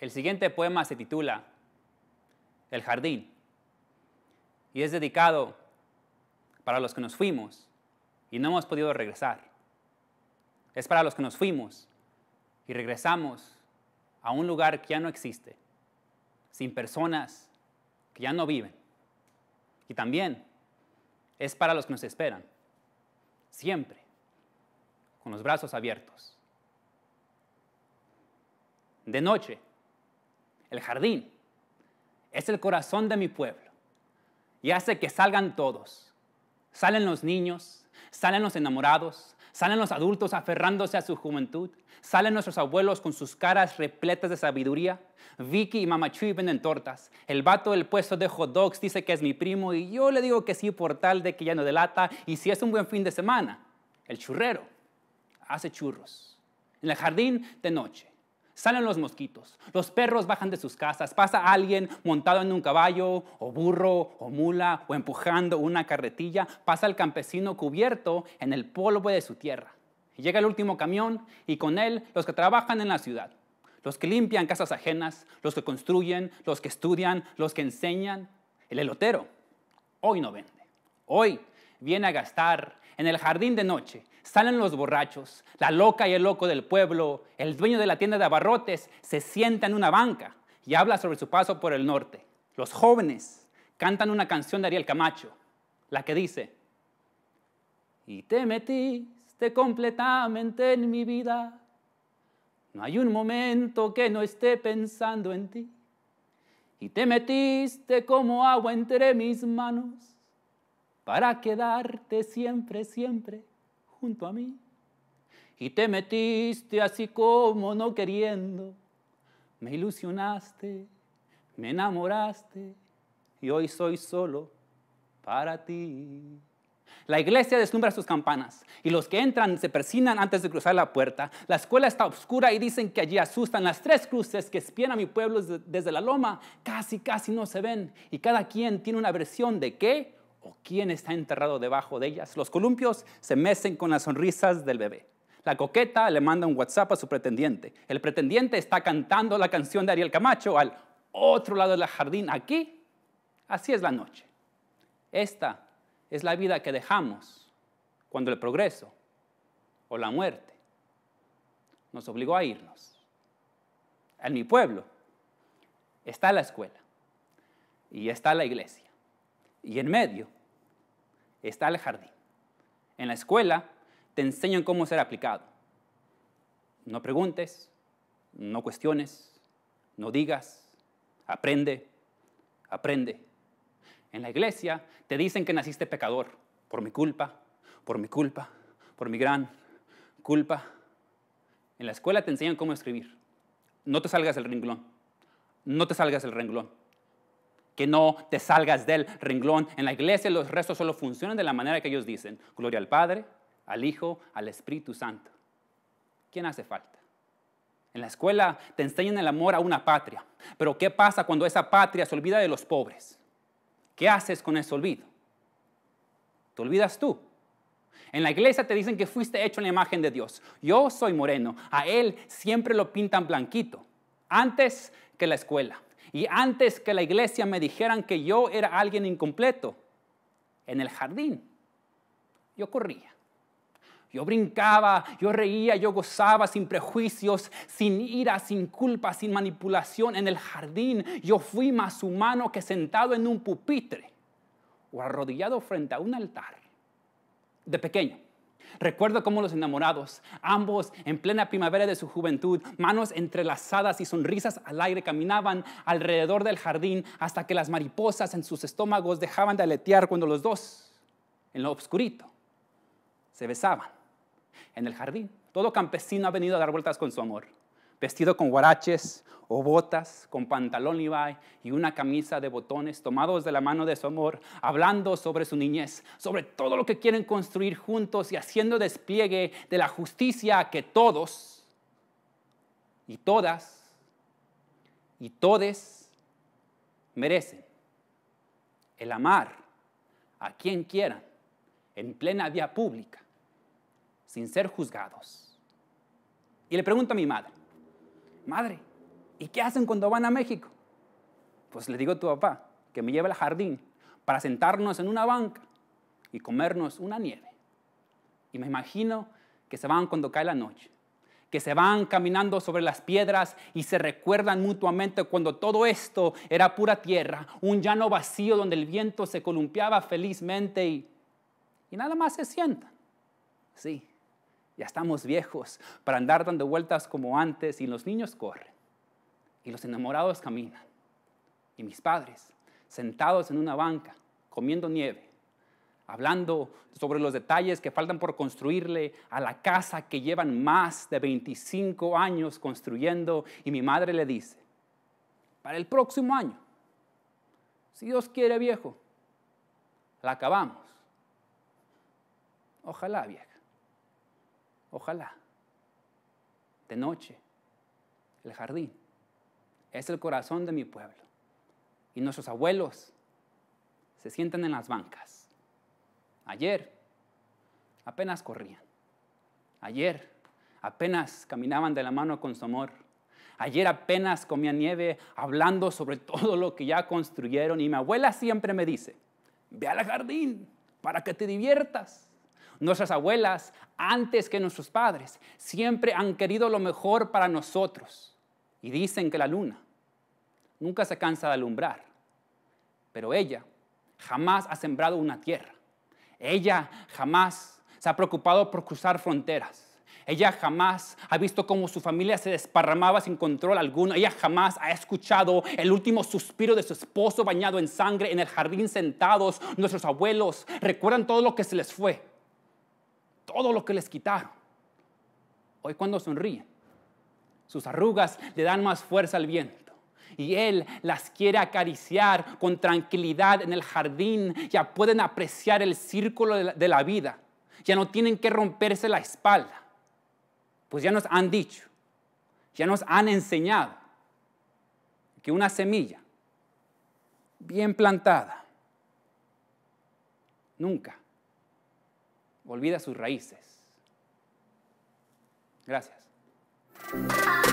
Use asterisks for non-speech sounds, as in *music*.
El siguiente poema se titula El jardín y es dedicado para los que nos fuimos y no hemos podido regresar. Es para los que nos fuimos y regresamos a un lugar que ya no existe, sin personas que ya no viven. Y también es para los que nos esperan, siempre, con los brazos abiertos. De noche, el jardín es el corazón de mi pueblo y hace que salgan todos. Salen los niños, salen los enamorados, Salen los adultos aferrándose a su juventud. Salen nuestros abuelos con sus caras repletas de sabiduría. Vicky y Mama venden tortas. El vato del puesto de hot dogs dice que es mi primo y yo le digo que sí por tal de que ya no delata. Y si es un buen fin de semana, el churrero hace churros. En el jardín de noche. Salen los mosquitos, los perros bajan de sus casas, pasa alguien montado en un caballo o burro o mula o empujando una carretilla, pasa el campesino cubierto en el polvo de su tierra. llega el último camión y con él los que trabajan en la ciudad, los que limpian casas ajenas, los que construyen, los que estudian, los que enseñan. El elotero hoy no vende, hoy viene a gastar en el jardín de noche, Salen los borrachos, la loca y el loco del pueblo, el dueño de la tienda de abarrotes se sienta en una banca y habla sobre su paso por el norte. Los jóvenes cantan una canción de Ariel Camacho, la que dice, y te metiste completamente en mi vida, no hay un momento que no esté pensando en ti, y te metiste como agua entre mis manos para quedarte siempre, siempre junto a mí. Y te metiste así como no queriendo. Me ilusionaste, me enamoraste y hoy soy solo para ti. La iglesia deslumbra sus campanas y los que entran se persinan antes de cruzar la puerta. La escuela está oscura y dicen que allí asustan las tres cruces que espían a mi pueblo desde la loma. Casi, casi no se ven y cada quien tiene una versión de qué o quién está enterrado debajo de ellas. Los columpios se mecen con las sonrisas del bebé. La coqueta le manda un WhatsApp a su pretendiente. El pretendiente está cantando la canción de Ariel Camacho al otro lado del jardín, aquí. Así es la noche. Esta es la vida que dejamos cuando el progreso o la muerte nos obligó a irnos. En mi pueblo está la escuela y está la iglesia. Y en medio está el jardín. En la escuela te enseñan cómo ser aplicado. No preguntes, no cuestiones, no digas, aprende, aprende. En la iglesia te dicen que naciste pecador por mi culpa, por mi culpa, por mi gran culpa. En la escuela te enseñan cómo escribir. No te salgas del renglón. No te salgas del renglón que no te salgas del renglón. En la iglesia los restos solo funcionan de la manera que ellos dicen. Gloria al Padre, al Hijo, al Espíritu Santo. ¿Quién hace falta? En la escuela te enseñan el amor a una patria, pero ¿qué pasa cuando esa patria se olvida de los pobres? ¿Qué haces con ese olvido? Te olvidas tú. En la iglesia te dicen que fuiste hecho en la imagen de Dios. Yo soy moreno, a él siempre lo pintan blanquito, antes que la escuela. Y antes que la iglesia me dijeran que yo era alguien incompleto, en el jardín, yo corría. Yo brincaba, yo reía, yo gozaba sin prejuicios, sin ira, sin culpa, sin manipulación. En el jardín yo fui más humano que sentado en un pupitre o arrodillado frente a un altar de pequeño. Recuerdo cómo los enamorados, ambos en plena primavera de su juventud, manos entrelazadas y sonrisas al aire, caminaban alrededor del jardín hasta que las mariposas en sus estómagos dejaban de aletear cuando los dos, en lo obscurito, se besaban en el jardín. Todo campesino ha venido a dar vueltas con su amor, vestido con guaraches o botas con pantalón Levi y una camisa de botones tomados de la mano de su amor, hablando sobre su niñez, sobre todo lo que quieren construir juntos y haciendo despliegue de la justicia que todos y todas y todes merecen. El amar a quien quieran en plena vía pública, sin ser juzgados. Y le pregunto a mi madre, madre, ¿Y qué hacen cuando van a México? Pues le digo a tu papá que me lleve al jardín para sentarnos en una banca y comernos una nieve. Y me imagino que se van cuando cae la noche, que se van caminando sobre las piedras y se recuerdan mutuamente cuando todo esto era pura tierra, un llano vacío donde el viento se columpiaba felizmente y, nada más se sientan. Sí, ya estamos viejos para andar dando vueltas como antes y los niños corren y los enamorados caminan. Y mis padres, sentados en una banca, comiendo nieve, hablando sobre los detalles que faltan por construirle a la casa que llevan más de 25 años construyendo. Y mi madre le dice, para el próximo año, si Dios quiere viejo, la acabamos. Ojalá vieja, ojalá. De noche, el jardín es el corazón de mi pueblo. Y nuestros abuelos se sientan en las bancas. Ayer apenas corrían. Ayer apenas caminaban de la mano con su amor. Ayer apenas comía nieve hablando sobre *laughs* todo lo que ya construyeron. Y mi abuela siempre me dice, ve al jardín para que te diviertas. Nuestras abuelas, antes que nuestros padres, siempre han querido lo mejor para nosotros. Y dicen que la luna nunca se cansa de alumbrar, pero ella jamás ha sembrado una tierra. Ella jamás se ha preocupado por cruzar fronteras. Ella jamás ha visto cómo su familia se desparramaba sin control alguno. Ella jamás ha escuchado el último suspiro de su esposo bañado en sangre en el jardín sentados. Nuestros abuelos recuerdan todo lo que se les fue, todo lo que les quitaron. Hoy cuando sonríen, sus arrugas le dan más fuerza al viento y Él las quiere acariciar con tranquilidad en el jardín. Ya pueden apreciar el círculo de la, vida. Ya no tienen que romperse la espalda. Pues ya nos han dicho, ya nos han enseñado que una semilla bien plantada nunca olvida sus raíces. Gracias. Bye.